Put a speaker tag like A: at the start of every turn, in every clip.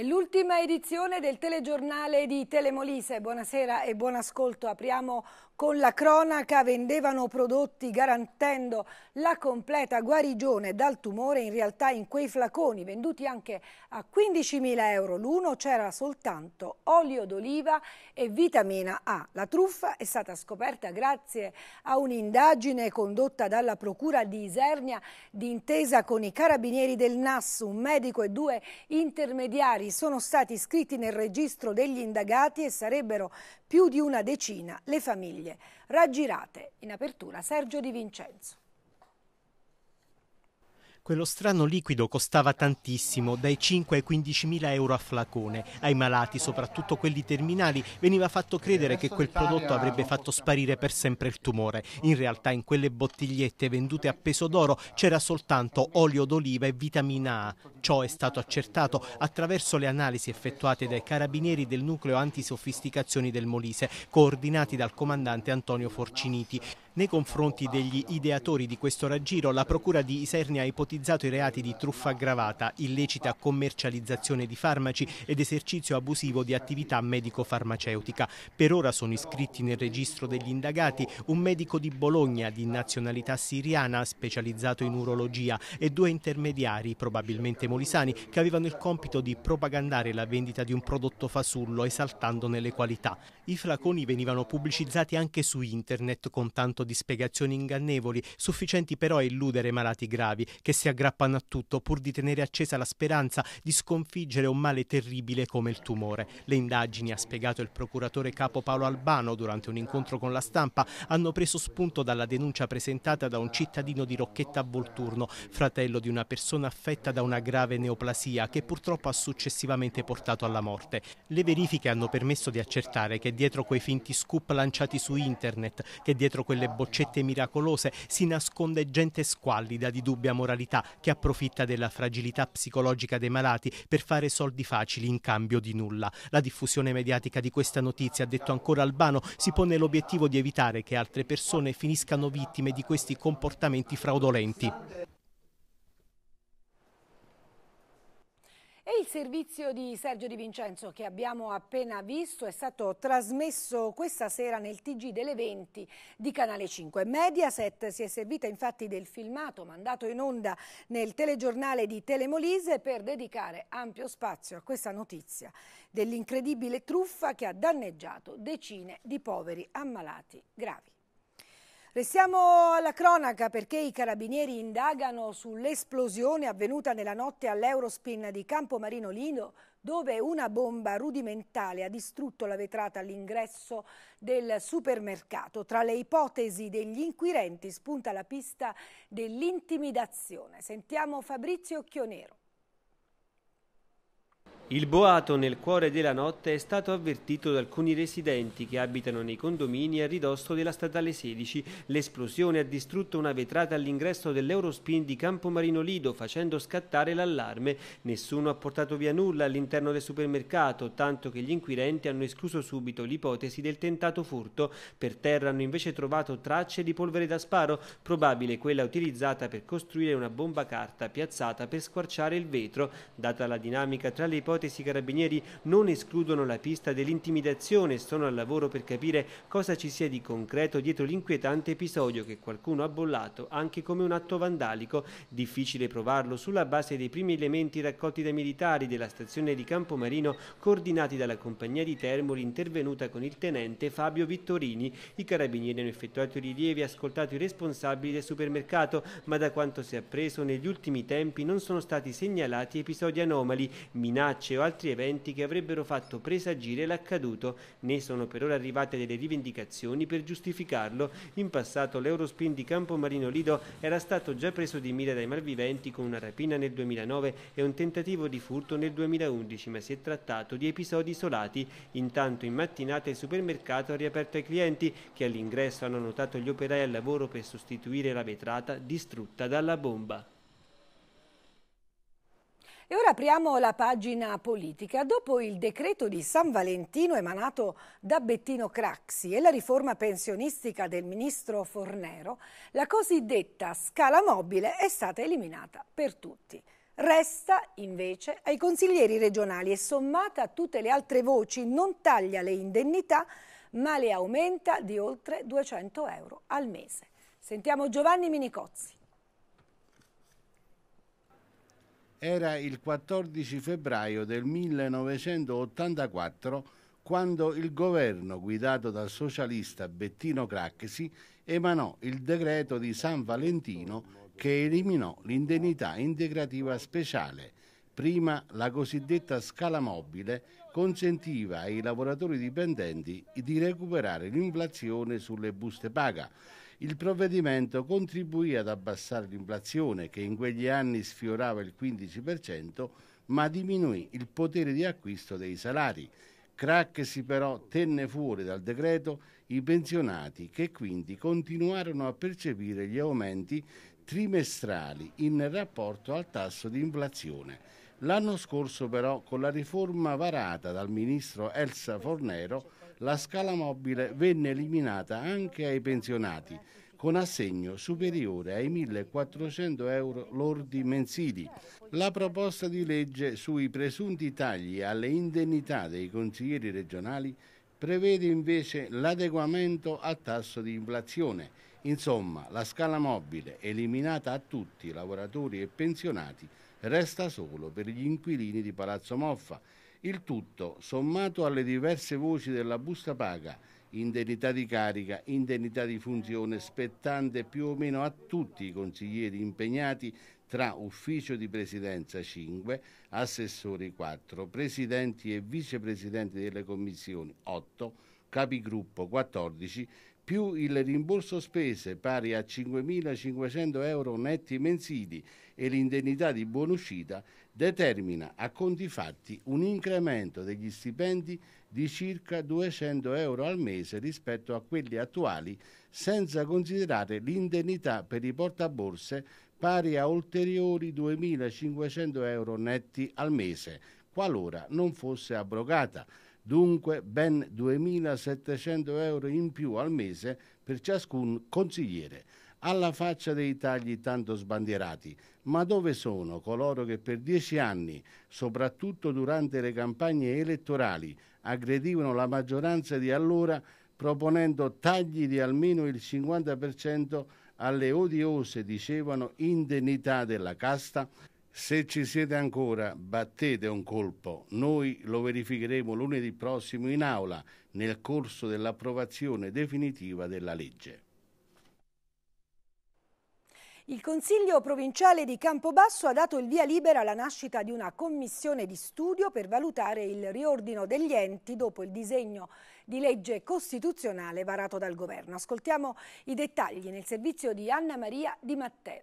A: È l'ultima edizione del telegiornale di Telemolise. Buonasera e buon ascolto. Apriamo con la cronaca vendevano prodotti garantendo la completa guarigione dal tumore, in realtà in quei flaconi venduti anche a 15.000 euro l'uno c'era soltanto olio d'oliva e vitamina A. La truffa è stata scoperta grazie a un'indagine condotta dalla Procura di Isernia d'intesa con i carabinieri del NAS, un medico e due intermediari sono stati iscritti nel registro degli indagati e sarebbero più di una decina le famiglie raggirate. In apertura Sergio Di Vincenzo.
B: Quello strano liquido costava tantissimo, dai 5 ai 15 mila euro a flacone. Ai malati, soprattutto quelli terminali, veniva fatto credere che quel prodotto avrebbe fatto sparire per sempre il tumore. In realtà in quelle bottigliette vendute a peso d'oro c'era soltanto olio d'oliva e vitamina A. Ciò è stato accertato attraverso le analisi effettuate dai carabinieri del nucleo antisofisticazioni del Molise, coordinati dal comandante Antonio Forciniti. Nei confronti degli ideatori di questo raggiro, la Procura di Isernia ha ipotizzato i reati di truffa aggravata, illecita commercializzazione di farmaci ed esercizio abusivo di attività medico-farmaceutica. Per ora sono iscritti nel registro degli indagati un medico di Bologna di nazionalità siriana specializzato in urologia e due intermediari, probabilmente molisani, che avevano il compito di propagandare la vendita di un prodotto fasullo esaltandone le qualità. I flaconi venivano pubblicizzati anche su internet con tanto dotato di spiegazioni ingannevoli, sufficienti però a illudere malati gravi, che si aggrappano a tutto pur di tenere accesa la speranza di sconfiggere un male terribile come il tumore. Le indagini, ha spiegato il procuratore capo Paolo Albano durante un incontro con la stampa, hanno preso spunto dalla denuncia presentata da un cittadino di Rocchetta Volturno, fratello di una persona affetta da una grave neoplasia che purtroppo ha successivamente portato alla morte. Le verifiche hanno permesso di accertare che dietro quei finti scoop lanciati su internet, che dietro quelle boccette miracolose si nasconde gente squallida di dubbia moralità che approfitta della fragilità psicologica dei malati per fare soldi facili in cambio di nulla. La diffusione mediatica di questa notizia, ha detto ancora Albano, si pone l'obiettivo di evitare che altre persone finiscano vittime di questi comportamenti fraudolenti.
A: E il servizio di Sergio Di Vincenzo che abbiamo appena visto è stato trasmesso questa sera nel TG delle 20 di Canale 5. Mediaset si è servita infatti del filmato mandato in onda nel telegiornale di Telemolise per dedicare ampio spazio a questa notizia dell'incredibile truffa che ha danneggiato decine di poveri ammalati gravi. Restiamo alla cronaca perché i carabinieri indagano sull'esplosione avvenuta nella notte all'Eurospin di Campomarino Lino dove una bomba rudimentale ha distrutto la vetrata all'ingresso del supermercato. Tra le ipotesi degli inquirenti spunta la pista dell'intimidazione. Sentiamo Fabrizio Chionero.
C: Il boato nel cuore della notte è stato avvertito da alcuni residenti che abitano nei condomini a ridosso della statale 16. L'esplosione ha distrutto una vetrata all'ingresso dell'Eurospin di Campomarino Lido facendo scattare l'allarme. Nessuno ha portato via nulla all'interno del supermercato, tanto che gli inquirenti hanno escluso subito l'ipotesi del tentato furto. Per terra hanno invece trovato tracce di polvere da sparo, probabile quella utilizzata per costruire una bomba carta piazzata per squarciare il vetro. Data la dinamica tra le ipotesi ipotesi i carabinieri non escludono la pista dell'intimidazione e sono al lavoro per capire cosa ci sia di concreto dietro l'inquietante episodio che qualcuno ha bollato anche come un atto vandalico. Difficile provarlo sulla base dei primi elementi raccolti dai militari della stazione di Campomarino coordinati dalla compagnia di Termoli intervenuta con il tenente Fabio Vittorini. I carabinieri hanno effettuato i rilievi e ascoltato i responsabili del supermercato, ma da quanto si è appreso negli ultimi tempi non sono stati segnalati episodi anomali, minacce marce o altri eventi che avrebbero fatto presagire l'accaduto, né sono per ora arrivate delle rivendicazioni per giustificarlo. In passato l'Eurospin di Campomarino Lido era stato già preso di mira dai malviventi con una rapina nel 2009 e un tentativo di furto nel 2011, ma si è trattato di episodi isolati. Intanto in mattinata il supermercato ha riaperto ai clienti che all'ingresso hanno notato gli operai al lavoro per sostituire la vetrata distrutta dalla bomba.
A: E ora apriamo la pagina politica. Dopo il decreto di San Valentino emanato da Bettino Craxi e la riforma pensionistica del ministro Fornero, la cosiddetta scala mobile è stata eliminata per tutti. Resta invece ai consiglieri regionali e sommata a tutte le altre voci non taglia le indennità ma le aumenta di oltre 200 euro al mese. Sentiamo Giovanni Minicozzi.
D: Era il 14 febbraio del 1984 quando il governo guidato dal socialista Bettino Craxi emanò il decreto di San Valentino che eliminò l'indennità integrativa speciale. Prima la cosiddetta scala mobile consentiva ai lavoratori dipendenti di recuperare l'inflazione sulle buste paga il provvedimento contribuì ad abbassare l'inflazione che in quegli anni sfiorava il 15%, ma diminuì il potere di acquisto dei salari. Craxi però tenne fuori dal decreto i pensionati che quindi continuarono a percepire gli aumenti trimestrali in rapporto al tasso di inflazione. L'anno scorso però con la riforma varata dal ministro Elsa Fornero la scala mobile venne eliminata anche ai pensionati, con assegno superiore ai 1.400 euro lordi mensili. La proposta di legge sui presunti tagli alle indennità dei consiglieri regionali prevede invece l'adeguamento a tasso di inflazione. Insomma, la scala mobile, eliminata a tutti i lavoratori e pensionati, resta solo per gli inquilini di Palazzo Moffa il tutto, sommato alle diverse voci della busta paga, indennità di carica, indennità di funzione spettante più o meno a tutti i consiglieri impegnati tra ufficio di presidenza 5, assessori 4, presidenti e vicepresidenti delle commissioni 8, capigruppo 14, più il rimborso spese pari a 5.500 euro netti mensili e l'indennità di buonuscita determina a conti fatti un incremento degli stipendi di circa 200 euro al mese rispetto a quelli attuali, senza considerare l'indennità per i portaborse pari a ulteriori 2.500 euro netti al mese, qualora non fosse abrogata. Dunque ben 2.700 euro in più al mese per ciascun consigliere alla faccia dei tagli tanto sbandierati. Ma dove sono coloro che per dieci anni, soprattutto durante le campagne elettorali, aggredivano la maggioranza di allora proponendo tagli di almeno il 50% alle odiose, dicevano, indennità della casta? Se ci siete ancora, battete un colpo. Noi lo verificheremo lunedì prossimo in aula nel corso dell'approvazione definitiva della legge.
A: Il Consiglio provinciale di Campobasso ha dato il via libera alla nascita di una commissione di studio per valutare il riordino degli enti dopo il disegno di legge costituzionale varato dal governo. Ascoltiamo i dettagli nel servizio di Anna Maria Di Matteo.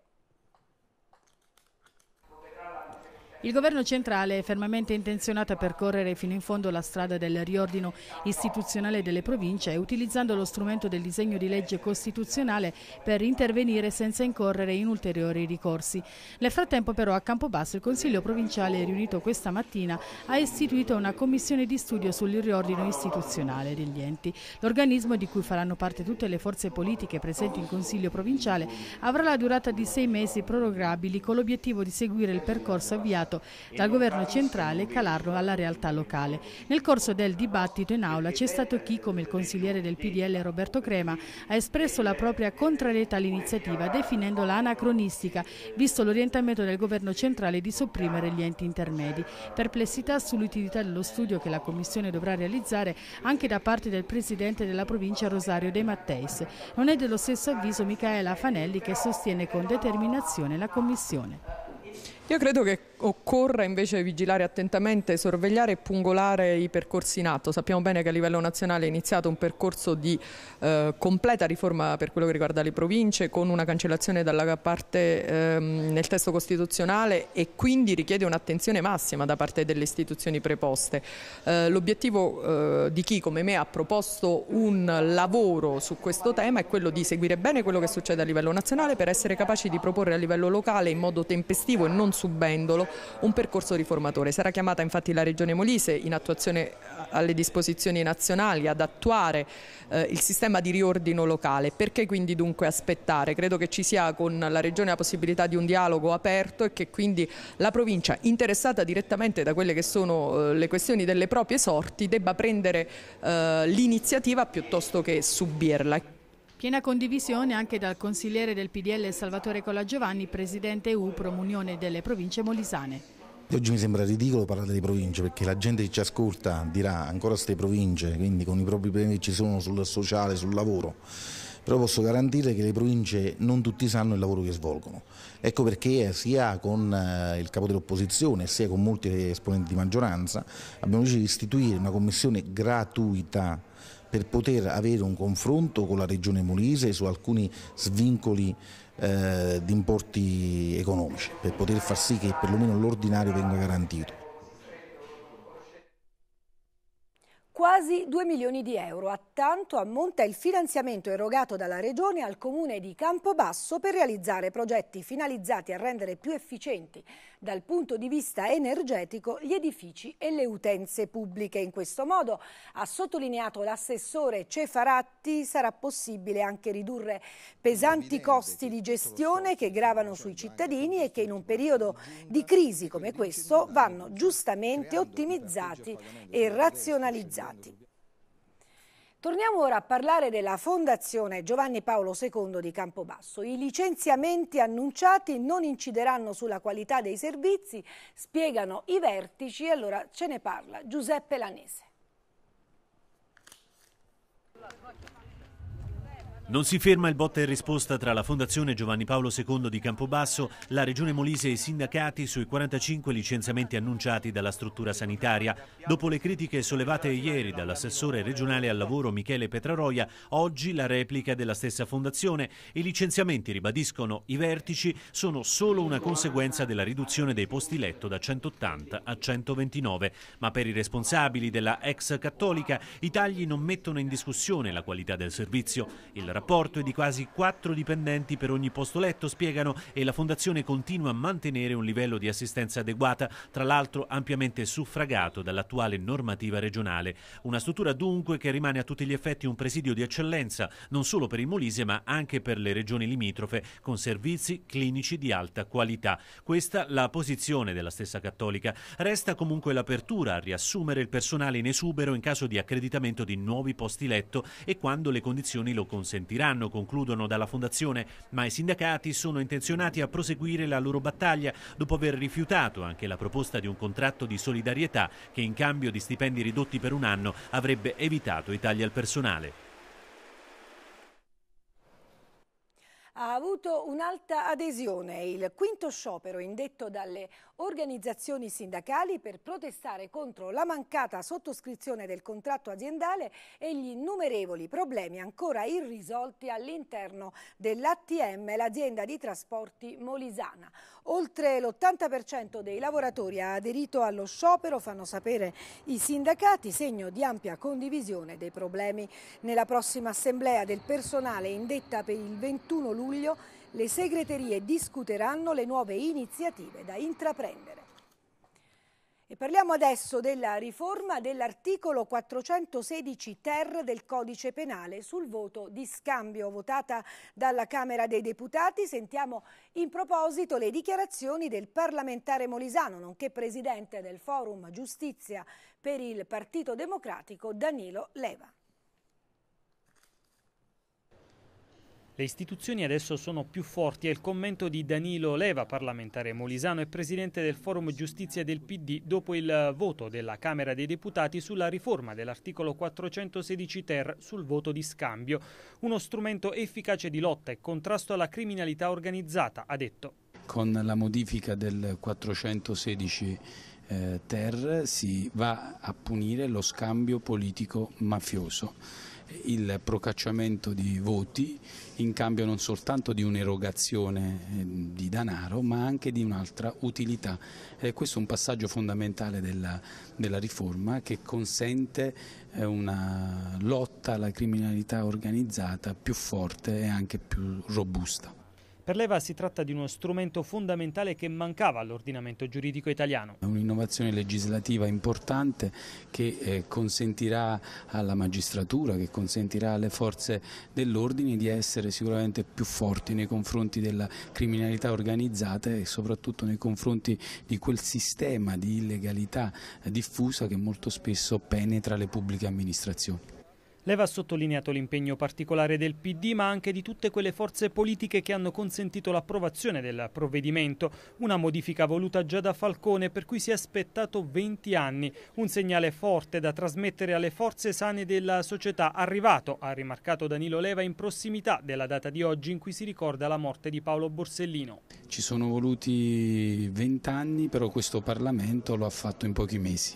E: Il governo centrale è fermamente intenzionato a percorrere fino in fondo la strada del riordino istituzionale delle province utilizzando lo strumento del disegno di legge costituzionale per intervenire senza incorrere in ulteriori ricorsi. Nel frattempo però a Campobasso il Consiglio provinciale riunito questa mattina ha istituito una commissione di studio sul riordino istituzionale degli enti. L'organismo di cui faranno parte tutte le forze politiche presenti in Consiglio provinciale avrà la durata di sei mesi prorogabili con l'obiettivo di seguire il percorso avviato voluto dal governo centrale calarlo alla realtà locale. Nel corso del dibattito in aula c'è stato chi, come il consigliere del PDL Roberto Crema, ha espresso la propria contrarietà all'iniziativa definendola anacronistica, visto l'orientamento del governo centrale di sopprimere gli enti intermedi. Perplessità sull'utilità dello studio che la Commissione dovrà realizzare anche da parte del Presidente della provincia Rosario De Matteis. Non è dello stesso avviso Micaela Fanelli che sostiene con determinazione la Commissione.
F: Io credo che occorra invece vigilare attentamente, sorvegliare e pungolare i percorsi in atto. Sappiamo bene che a livello nazionale è iniziato un percorso di eh, completa riforma per quello che riguarda le province, con una cancellazione dalla parte ehm, nel testo costituzionale e quindi richiede un'attenzione massima da parte delle istituzioni preposte. Eh, L'obiettivo eh, di chi come me ha proposto un lavoro su questo tema è quello di seguire bene quello che succede a livello nazionale per essere capaci di proporre a livello locale in modo tempestivo e non subendolo un percorso riformatore. Sarà chiamata infatti la Regione Molise in attuazione eh, alle disposizioni nazionali ad attuare eh, il sistema di riordino locale. Perché quindi dunque aspettare? Credo che ci sia con la Regione la possibilità di un dialogo aperto e che quindi la provincia interessata direttamente da quelle che sono eh, le questioni delle proprie sorti debba prendere eh, l'iniziativa piuttosto che subirla.
E: Piena condivisione anche dal consigliere del PDL Salvatore Colagiovanni, presidente EU Unione delle province molisane.
G: Oggi mi sembra ridicolo parlare di province perché la gente che ci ascolta dirà ancora queste province, quindi con i propri problemi che ci sono sul sociale, sul lavoro, però posso garantire che le province non tutti sanno il lavoro che svolgono. Ecco perché sia con eh, il capo dell'opposizione sia con molti esponenti di maggioranza abbiamo deciso di istituire una commissione gratuita per poter avere un confronto con la regione Molise su alcuni svincoli eh, di importi economici, per poter far sì che perlomeno l'ordinario venga garantito.
A: Quasi 2 milioni di euro, a tanto ammonta il finanziamento erogato dalla Regione al Comune di Campobasso per realizzare progetti finalizzati a rendere più efficienti dal punto di vista energetico gli edifici e le utenze pubbliche. In questo modo, ha sottolineato l'assessore Cefaratti, sarà possibile anche ridurre pesanti costi di gestione che gravano sui cittadini e che in un periodo di crisi come questo vanno giustamente ottimizzati e razionalizzati. Stati. Torniamo ora a parlare della Fondazione Giovanni Paolo II di Campobasso. I licenziamenti annunciati non incideranno sulla qualità dei servizi, spiegano i vertici allora ce ne parla Giuseppe Lanese.
H: Non si ferma il botta e risposta tra la Fondazione Giovanni Paolo II di Campobasso, la Regione Molise e i sindacati sui 45 licenziamenti annunciati dalla struttura sanitaria. Dopo le critiche sollevate ieri dall'assessore regionale al lavoro Michele Petraroia, oggi la replica della stessa Fondazione. I licenziamenti, ribadiscono i vertici, sono solo una conseguenza della riduzione dei posti letto da 180 a 129. Ma per i responsabili della ex cattolica, i tagli non mettono in discussione la qualità del servizio. Il rapporto è di quasi 4 dipendenti per ogni posto letto, spiegano, e la Fondazione continua a mantenere un livello di assistenza adeguata, tra l'altro ampiamente suffragato dall'attuale normativa regionale. Una struttura dunque che rimane a tutti gli effetti un presidio di eccellenza, non solo per il Molise ma anche per le regioni limitrofe, con servizi clinici di alta qualità. Questa la posizione della stessa Cattolica. Resta comunque l'apertura a riassumere il personale in esubero in caso di accreditamento di nuovi posti letto e quando le condizioni lo consentono sentiranno, concludono dalla Fondazione, ma i sindacati sono intenzionati a proseguire la loro battaglia dopo aver rifiutato anche la proposta di un contratto di solidarietà che in cambio di stipendi ridotti per un anno avrebbe evitato i tagli al personale.
A: ha avuto un'alta adesione il quinto sciopero indetto dalle organizzazioni sindacali per protestare contro la mancata sottoscrizione del contratto aziendale e gli innumerevoli problemi ancora irrisolti all'interno dell'ATM, l'azienda di trasporti molisana. Oltre l'80% dei lavoratori ha aderito allo sciopero, fanno sapere i sindacati, segno di ampia condivisione dei problemi. Nella prossima assemblea del personale indetta per il 21 luglio le segreterie discuteranno le nuove iniziative da intraprendere. E parliamo adesso della riforma dell'articolo 416 ter del codice penale sul voto di scambio votata dalla Camera dei Deputati. Sentiamo in proposito le dichiarazioni del parlamentare Molisano, nonché presidente del Forum Giustizia per il Partito Democratico Danilo Leva.
I: Le istituzioni adesso sono più forti è il commento di Danilo Leva, parlamentare molisano e presidente del Forum Giustizia del PD, dopo il voto della Camera dei Deputati sulla riforma dell'articolo 416 ter sul voto di scambio, uno strumento efficace di lotta e contrasto alla criminalità organizzata, ha detto.
J: Con la modifica del 416 eh, ter si va a punire lo scambio politico mafioso il procacciamento di voti in cambio non soltanto di un'erogazione eh, di denaro ma anche di un'altra utilità. Eh, questo è un passaggio fondamentale della, della riforma che consente eh, una lotta alla criminalità organizzata più forte e anche più robusta.
I: Per l'EVA si tratta di uno strumento fondamentale che mancava all'ordinamento giuridico italiano.
J: È un'innovazione legislativa importante che eh, consentirà alla magistratura, che consentirà alle forze dell'ordine di essere sicuramente più forti nei confronti della criminalità organizzata e soprattutto nei confronti di quel sistema di illegalità diffusa che molto spesso penetra le pubbliche amministrazioni.
I: Leva ha sottolineato l'impegno particolare del PD ma anche di tutte quelle forze politiche che hanno consentito l'approvazione del provvedimento, una modifica voluta già da Falcone per cui si è aspettato 20 anni, un segnale forte da trasmettere alle forze sane della società arrivato, ha rimarcato Danilo Leva in prossimità della data di oggi in cui si ricorda la morte di Paolo Borsellino.
J: Ci sono voluti 20 anni però questo Parlamento lo ha fatto in pochi mesi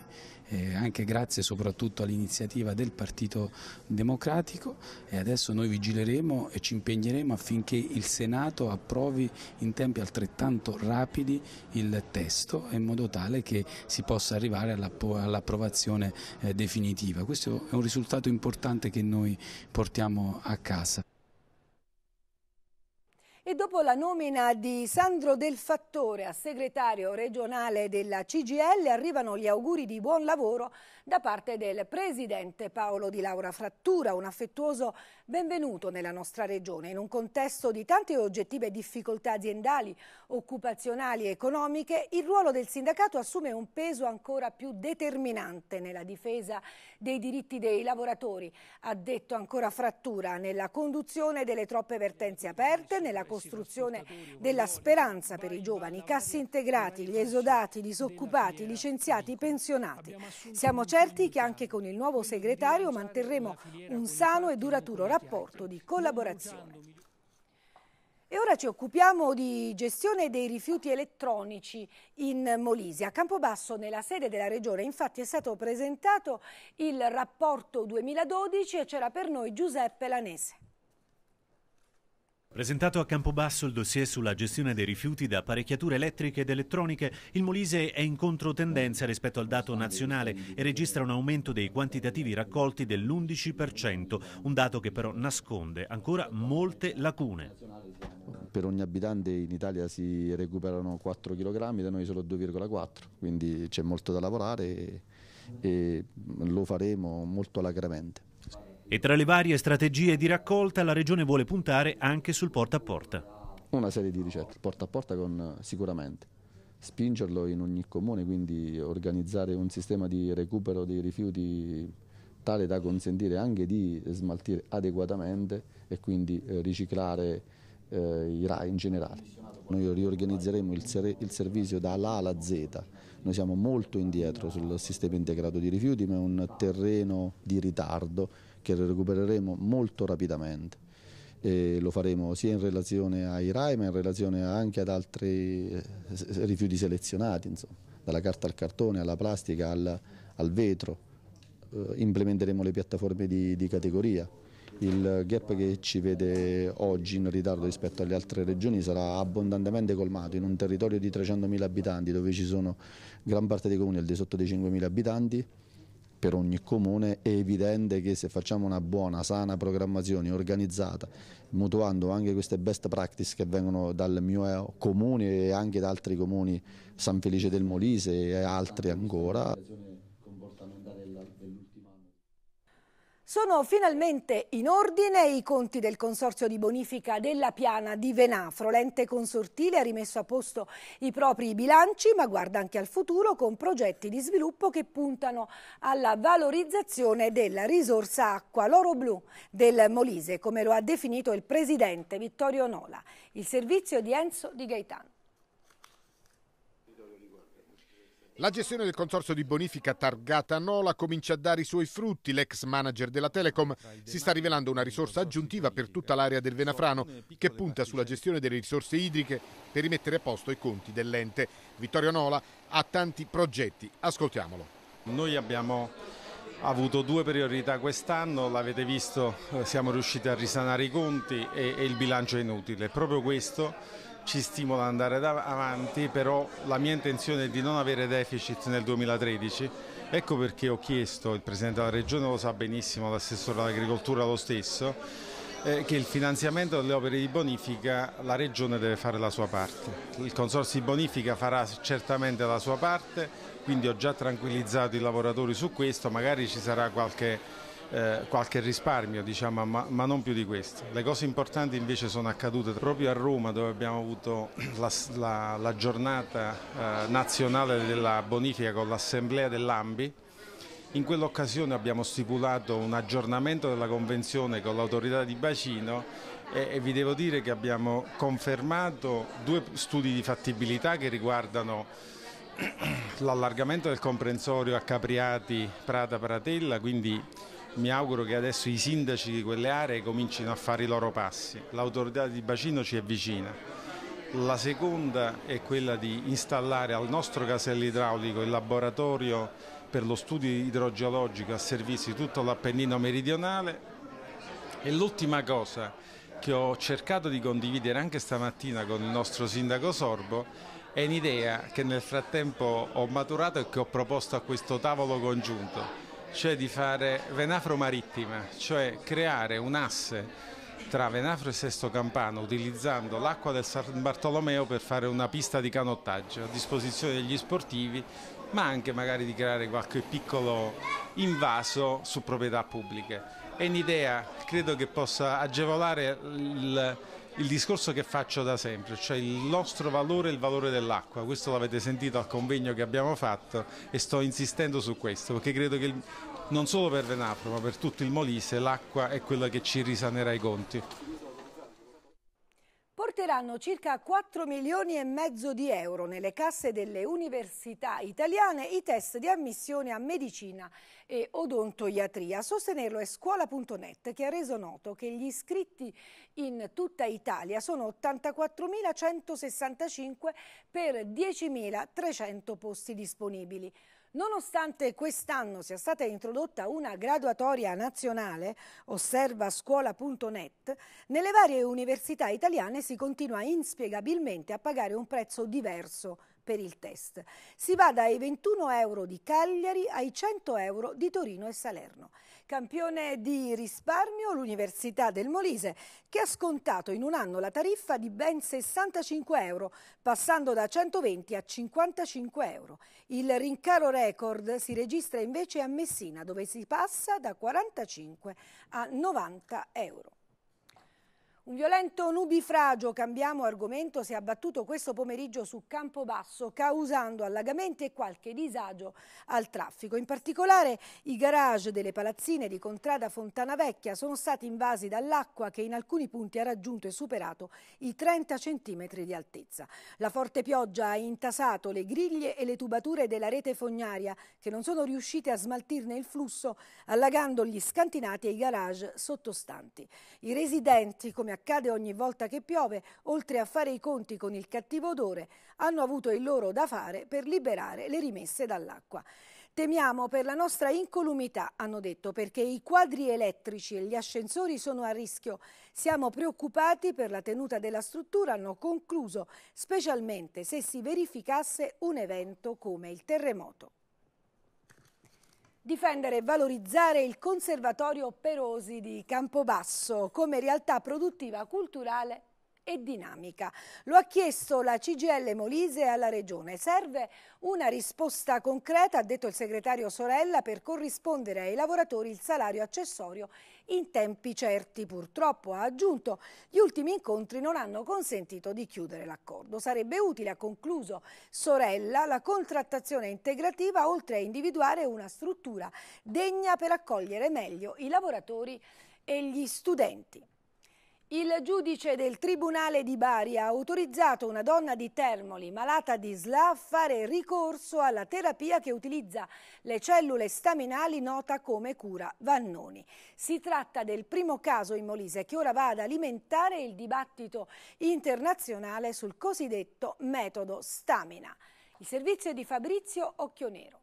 J: eh, anche grazie soprattutto all'iniziativa del Partito Democratico e adesso noi vigileremo e ci impegneremo affinché il Senato approvi in tempi altrettanto rapidi il testo in modo tale che si possa arrivare all'approvazione eh, definitiva. Questo è un risultato importante che noi portiamo a casa.
A: E dopo la nomina di Sandro Del Fattore a segretario regionale della CGL arrivano gli auguri di buon lavoro da parte del presidente Paolo Di Laura Frattura. Un affettuoso Benvenuto nella nostra regione, in un contesto di tante oggettive difficoltà aziendali, occupazionali e economiche, il ruolo del sindacato assume un peso ancora più determinante nella difesa dei diritti dei lavoratori, ha detto ancora Frattura, nella conduzione delle troppe vertenze aperte, nella costruzione della speranza per i giovani, cassi integrati, gli esodati, i disoccupati, i licenziati, i pensionati. Siamo certi che anche con il nuovo segretario manterremo un sano e duraturo rapporto rapporto di collaborazione. E ora ci occupiamo di gestione dei rifiuti elettronici in Molise. A Campobasso, nella sede della Regione, infatti è stato presentato il rapporto 2012 e c'era per noi Giuseppe Lanese.
H: Presentato a Campobasso il dossier sulla gestione dei rifiuti da apparecchiature elettriche ed elettroniche, il Molise è in controtendenza rispetto al dato nazionale e registra un aumento dei quantitativi raccolti dell'11%, un dato che però nasconde ancora molte lacune.
K: Per ogni abitante in Italia si recuperano 4 kg, da noi solo 2,4, quindi c'è molto da lavorare e, lo faremo molto alacremente.
H: E tra le varie strategie di raccolta la Regione vuole puntare anche sul porta a porta.
K: Una serie di ricette, porta a porta con, eh, sicuramente. Spingerlo in ogni comune, quindi organizzare un sistema di recupero dei rifiuti tale da consentire anche di smaltire adeguatamente e quindi eh, riciclare eh, i RAI in generale. Noi riorganizzeremo il, ser il servizio dall'A alla Z, noi siamo molto indietro sul sistema integrato di rifiuti ma è un terreno di ritardo che recupereremo molto rapidamente. E lo faremo sia in relazione ai RAI ma in relazione anche ad altri eh, rifiuti selezionati, insomma, dalla carta al cartone, alla plastica, al, al vetro. Eh, implementeremo le piattaforme di, di categoria. Il gap che ci vede oggi in ritardo rispetto alle altre regioni sarà abbondantemente colmato in un territorio di 300.000 abitanti dove ci sono gran parte dei comuni al di sotto dei 5.000 abitanti per ogni comune è evidente che se facciamo una buona, sana programmazione organizzata, mutuando anche queste best practice che vengono dal mio eh, comune e anche da altri comuni, San Felice del Molise e altri ancora,
A: Sono finalmente in ordine i conti del Consorzio di Bonifica della Piana di Venafro. L'ente consortile ha rimesso a posto i propri bilanci, ma guarda anche al futuro con progetti di sviluppo che puntano alla valorizzazione della risorsa acqua, l'oro blu del Molise, come lo ha definito il presidente Vittorio Nola. Il servizio di Enzo Di Gaetano.
B: La gestione del consorzio di bonifica targata Nola comincia a dare i suoi frutti. L'ex manager della Telecom si sta rivelando una risorsa aggiuntiva per tutta l'area del Venafrano che punta sulla gestione delle risorse idriche per rimettere a posto i conti dell'ente. Vittorio Nola ha tanti progetti, ascoltiamolo. Noi abbiamo avuto due
G: priorità quest'anno, l'avete visto, eh, siamo riusciti a risanare i conti e, e il bilancio è inutile. Proprio questo ci stimola ad andare avanti, però la mia intenzione è di non avere deficit nel 2013. Ecco perché ho chiesto, il Presidente della Regione lo sa benissimo, l'assessore all'agricoltura lo stesso, eh, che il finanziamento delle opere di bonifica la Regione deve fare la sua parte. Il Consorzio di bonifica farà certamente la sua parte, quindi ho già tranquillizzato i lavoratori su questo, magari ci sarà qualche eh, qualche risparmio, diciamo, ma, ma, non più di questo. Le cose importanti invece sono accadute proprio a Roma dove abbiamo avuto la, la, la giornata eh, nazionale della bonifica con l'assemblea dell'Ambi. In quell'occasione abbiamo stipulato un aggiornamento della convenzione con l'autorità di bacino e, vi devo dire che abbiamo confermato due studi di fattibilità che riguardano l'allargamento del comprensorio a Capriati Prata Pratella, quindi mi auguro che adesso i sindaci di quelle aree comincino a fare i loro passi. L'autorità di bacino ci è vicina. La seconda è quella di installare al nostro casello idraulico il laboratorio per lo studio idrogeologico a servizio di tutto l'Appennino meridionale. E l'ultima cosa che ho cercato di condividere anche stamattina con il nostro sindaco Sorbo è un'idea che nel frattempo ho maturato e che ho proposto a questo tavolo congiunto cioè di fare Venafro marittima, cioè creare un asse tra Venafro e Sesto Campano utilizzando l'acqua del San Bartolomeo per fare una pista di canottaggio a disposizione degli sportivi ma anche magari di creare qualche piccolo invaso su proprietà pubbliche. È un'idea, credo che possa agevolare il, il discorso che faccio da sempre, cioè il nostro valore e il valore dell'acqua, questo l'avete sentito al convegno che abbiamo fatto e sto insistendo su questo perché credo che non solo per Venapro ma per tutto il Molise l'acqua è quella che ci risanerà i conti
A: metteranno circa 4 milioni e mezzo di euro nelle casse delle università italiane i test di ammissione a medicina e odontoiatria. sostenerlo è scuola.net che ha reso noto che gli iscritti in tutta Italia sono 84.165 per 10.300 posti disponibili. Nonostante quest'anno sia stata introdotta una graduatoria nazionale, osserva scuola.net, nelle varie università italiane si continua inspiegabilmente a pagare un prezzo diverso per il test. Si va dai 21 euro di Cagliari ai 100 euro di Torino e Salerno. Campione di risparmio l'Università del Molise che ha scontato in un anno la tariffa di ben 65 euro passando da 120 a 55 euro. Il rincaro record si registra invece a Messina dove si passa da 45 a 90 euro. Un violento nubifragio, cambiamo argomento, si è abbattuto questo pomeriggio su Campobasso causando allagamenti e qualche disagio al traffico. In particolare i garage delle palazzine di Contrada Fontana Vecchia sono stati invasi dall'acqua che in alcuni punti ha raggiunto e superato i 30 centimetri di altezza. La forte pioggia ha intasato le griglie e le tubature della rete fognaria che non sono riuscite a smaltirne il flusso allagando gli scantinati e i garage sottostanti. I residenti, come accade ogni volta che piove, oltre a fare i conti con il cattivo odore, hanno avuto il loro da fare per liberare le rimesse dall'acqua. Temiamo per la nostra incolumità, hanno detto, perché i quadri elettrici e gli ascensori sono a rischio. Siamo preoccupati per la tenuta della struttura, hanno concluso, specialmente se si verificasse un evento come il terremoto. Difendere e valorizzare il Conservatorio Perosi di Campobasso come realtà produttiva culturale e dinamica. Lo ha chiesto la CGL Molise alla Regione. Serve una risposta concreta, ha detto il segretario Sorella, per corrispondere ai lavoratori il salario accessorio in tempi certi. Purtroppo, ha aggiunto, gli ultimi incontri non hanno consentito di chiudere l'accordo. Sarebbe utile, ha concluso Sorella, la contrattazione integrativa oltre a individuare una struttura degna per accogliere meglio i lavoratori e gli studenti. Il giudice del Tribunale di Bari ha autorizzato una donna di Termoli, malata di SLA, a fare ricorso alla terapia che utilizza le cellule staminali nota come cura Vannoni. Si tratta del primo caso in Molise che ora va ad alimentare il dibattito internazionale sul cosiddetto metodo stamina. Il servizio è di Fabrizio Occhionero.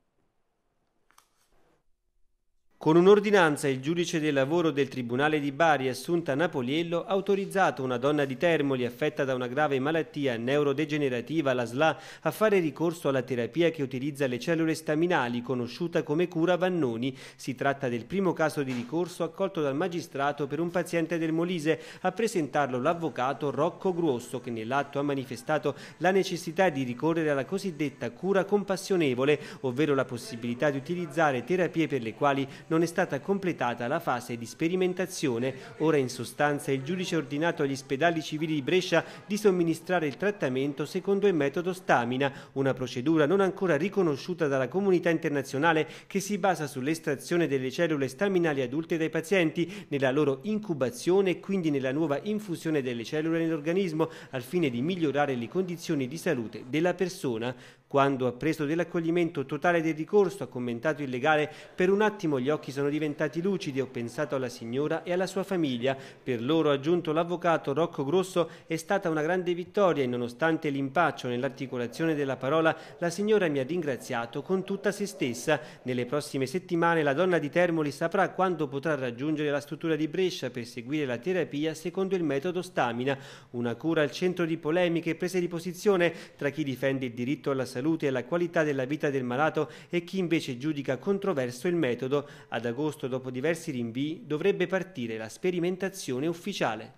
C: Con un'ordinanza il giudice del lavoro del Tribunale di Bari Assunta Napoliello ha autorizzato una donna di Termoli affetta da una grave malattia neurodegenerativa, la SLA, a fare ricorso alla terapia che utilizza le cellule staminali, conosciuta come cura Vannoni. Si tratta del primo caso di ricorso accolto dal magistrato per un paziente del Molise, a presentarlo l'avvocato Rocco Grosso, che nell'atto ha manifestato la necessità di ricorrere alla cosiddetta cura compassionevole, ovvero la possibilità di utilizzare terapie per le quali non è stata completata la fase di sperimentazione. Ora in sostanza il giudice ha ordinato agli ospedali civili di Brescia di somministrare il trattamento secondo il metodo Stamina, una procedura non ancora riconosciuta dalla comunità internazionale che si basa sull'estrazione delle cellule staminali adulte dai pazienti, nella loro incubazione e quindi nella nuova infusione delle cellule nell'organismo al fine di migliorare le condizioni di salute della persona. Quando, appreso dell'accoglimento totale del ricorso, ha commentato il legale, per un attimo gli occhi sono diventati lucidi, ho pensato alla signora e alla sua famiglia. Per loro, aggiunto l'avvocato Rocco Grosso, è stata una grande vittoria e nonostante l'impaccio nell'articolazione della parola, la signora mi ha ringraziato con tutta se stessa. Nelle prossime settimane la donna di Termoli saprà quando potrà raggiungere la struttura di Brescia per seguire la terapia secondo il metodo stamina, una cura al centro di polemiche e prese di posizione tra chi difende il diritto alla salute salute e la qualità della vita del malato e chi invece giudica controverso il metodo. Ad agosto, dopo diversi rinvii, dovrebbe partire la sperimentazione ufficiale.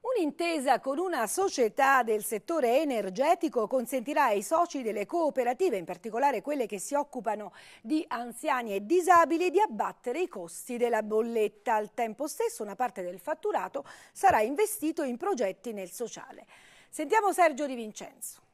A: Un'intesa con una società del settore energetico consentirà ai soci delle cooperative, in particolare quelle che si occupano di anziani e disabili, di abbattere i costi della bolletta. Al tempo stesso una parte del fatturato sarà investito in progetti nel sociale. Sentiamo Sergio Di Vincenzo.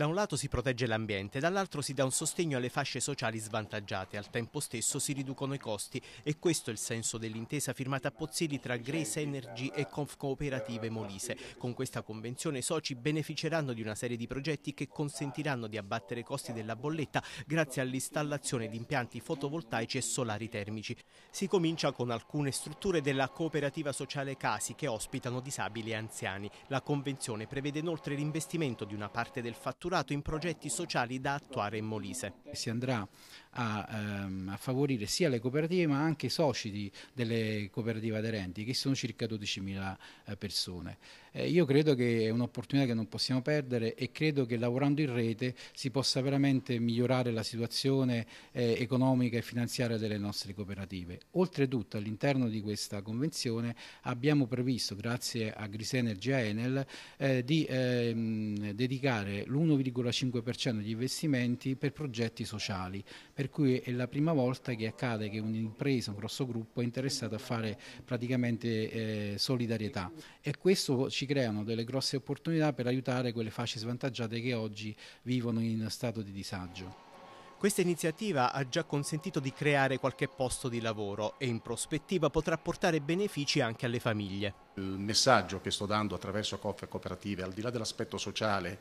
B: Da un lato si protegge l'ambiente, dall'altro si dà un sostegno alle fasce sociali svantaggiate, al tempo stesso si riducono i costi e questo è il senso dell'intesa firmata a Pozzilli tra Grace Energy e Conf Cooperative Molise. Con questa convenzione i soci beneficeranno di una serie di progetti che consentiranno di abbattere i costi della bolletta grazie all'installazione di impianti fotovoltaici e solari termici. Si comincia con alcune strutture della cooperativa sociale Casi che ospitano disabili e anziani. La convenzione prevede inoltre l'investimento di una parte del fatturato strutturato in progetti sociali da attuare in Molise. Si andrà a, ehm, a favorire sia le cooperative ma anche i soci di, delle cooperative
J: aderenti che sono circa 12.000 eh, persone. Eh, io credo che è un'opportunità che non possiamo perdere e credo che lavorando in rete si possa veramente migliorare la situazione eh, economica e finanziaria delle nostre cooperative. Oltretutto all'interno di questa convenzione abbiamo previsto, grazie a Grisenergy e Enel, eh, di ehm, dedicare l'1,5% degli investimenti per progetti sociali, per cui è la prima volta che accade che un'impresa, un grosso gruppo è interessato a fare praticamente eh, solidarietà e questo ci ci creano delle grosse opportunità per aiutare
B: quelle fasce svantaggiate che oggi vivono in stato di disagio. Questa iniziativa ha già consentito di creare qualche posto di lavoro e in prospettiva potrà portare benefici anche alle famiglie. Il messaggio che sto dando attraverso COF e cooperative, al di là dell'aspetto
D: sociale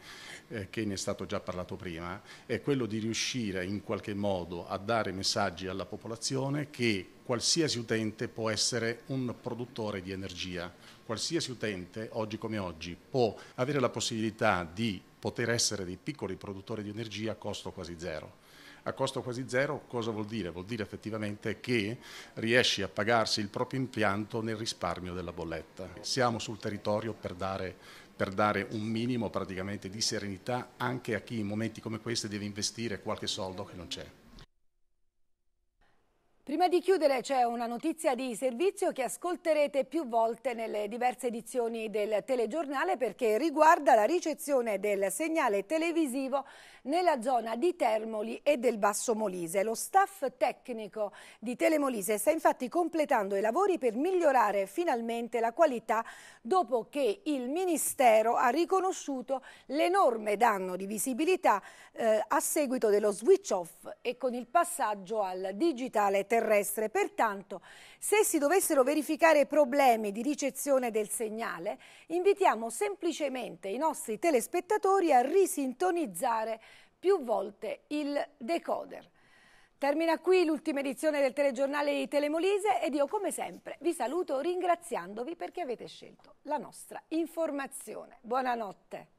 D: eh, che ne è stato già parlato prima, è quello di riuscire in qualche modo a dare messaggi alla popolazione che qualsiasi utente può essere un produttore di energia, qualsiasi utente oggi come oggi può avere la possibilità di poter essere dei piccoli produttori di energia a costo quasi zero a costo quasi zero cosa vuol dire? Vuol dire effettivamente che riesci a pagarsi il proprio impianto nel risparmio della bolletta. Siamo sul territorio per dare per dare un minimo praticamente di serenità anche a chi in momenti come questi deve investire qualche soldo che non c'è.
A: Prima di chiudere c'è una notizia di servizio che ascolterete più volte nelle diverse edizioni del telegiornale perché riguarda la ricezione del segnale televisivo nella zona di Termoli e del Basso Molise. Lo staff tecnico di Telemolise sta infatti completando i lavori per migliorare finalmente la qualità dopo che il Ministero ha riconosciuto l'enorme danno di visibilità eh, a seguito dello switch off e con il passaggio al digitale terrestre. Pertanto se si dovessero verificare problemi di ricezione del segnale, invitiamo semplicemente i nostri telespettatori a risintonizzare più volte il decoder. Termina qui l'ultima edizione del telegiornale di Telemolise ed io come sempre vi saluto ringraziandovi perché avete scelto la nostra informazione. Buonanotte.